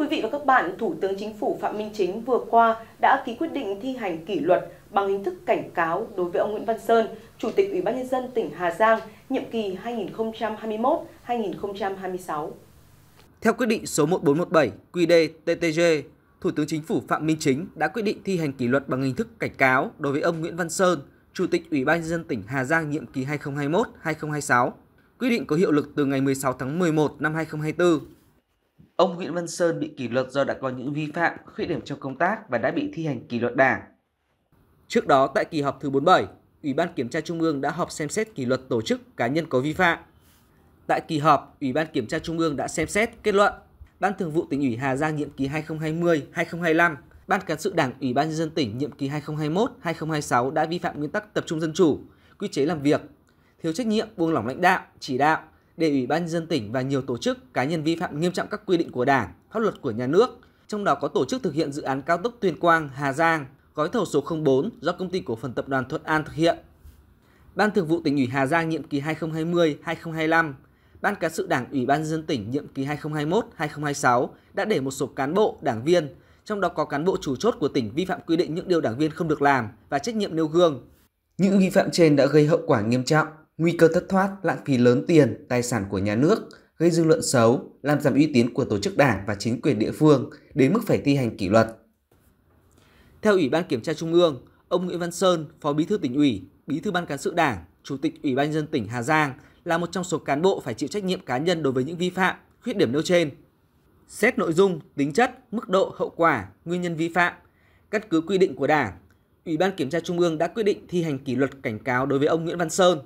quý vị và các bạn, Thủ tướng Chính phủ Phạm Minh Chính vừa qua đã ký quyết định thi hành kỷ luật bằng hình thức cảnh cáo đối với ông Nguyễn Văn Sơn, Chủ tịch Ủy ban nhân dân tỉnh Hà Giang, nhiệm kỳ 2021-2026. Theo quyết định số 1417 QĐ-TTG, Thủ tướng Chính phủ Phạm Minh Chính đã quyết định thi hành kỷ luật bằng hình thức cảnh cáo đối với ông Nguyễn Văn Sơn, Chủ tịch Ủy ban nhân dân tỉnh Hà Giang nhiệm kỳ 2021-2026. Quyết định có hiệu lực từ ngày 16 tháng 11 năm 2024. Ông Nguyễn Văn Sơn bị kỷ luật do đã có những vi phạm, khuyết điểm trong công tác và đã bị thi hành kỷ luật đảng. Trước đó tại kỳ họp thứ 47, Ủy ban Kiểm tra Trung ương đã họp xem xét kỷ luật tổ chức cá nhân có vi phạm. Tại kỳ họp, Ủy ban Kiểm tra Trung ương đã xem xét kết luận Ban Thường vụ tỉnh ủy Hà Giang nhiệm kỳ 2020-2025, Ban cán sự Đảng Ủy ban nhân dân tỉnh nhiệm kỳ 2021-2026 đã vi phạm nguyên tắc tập trung dân chủ, quy chế làm việc, thiếu trách nhiệm buông lỏng lãnh đạo, chỉ đạo, để Ủy ban dân tỉnh và nhiều tổ chức cá nhân vi phạm nghiêm trọng các quy định của Đảng, pháp luật của nhà nước, trong đó có tổ chức thực hiện dự án cao tốc Tuyên Quang – Hà Giang, gói thầu số 04 do công ty cổ phần tập đoàn Thuận An thực hiện. Ban Thường vụ tỉnh ủy Hà Giang nhiệm kỳ 2020-2025, Ban cán sự Đảng Ủy ban dân tỉnh nhiệm kỳ 2021-2026 đã để một số cán bộ, đảng viên, trong đó có cán bộ chủ chốt của tỉnh vi phạm quy định những điều đảng viên không được làm và trách nhiệm nêu gương. Những vi phạm trên đã gây hậu quả nghiêm trọng, nguy cơ thất thoát, lãng phí lớn tiền, tài sản của nhà nước, gây dư luận xấu, làm giảm uy tín của tổ chức đảng và chính quyền địa phương đến mức phải thi hành kỷ luật. Theo Ủy ban Kiểm tra Trung ương, ông Nguyễn Văn Sơn, Phó Bí thư tỉnh ủy, Bí thư Ban cán sự Đảng, Chủ tịch Ủy ban dân tỉnh Hà Giang là một trong số cán bộ phải chịu trách nhiệm cá nhân đối với những vi phạm, khuyết điểm nêu trên. Xét nội dung, tính chất, mức độ, hậu quả, nguyên nhân vi phạm, căn cứ quy định của Đảng, Ủy ban Kiểm tra Trung ương đã quyết định thi hành kỷ luật cảnh cáo đối với ông Nguyễn Văn Sơn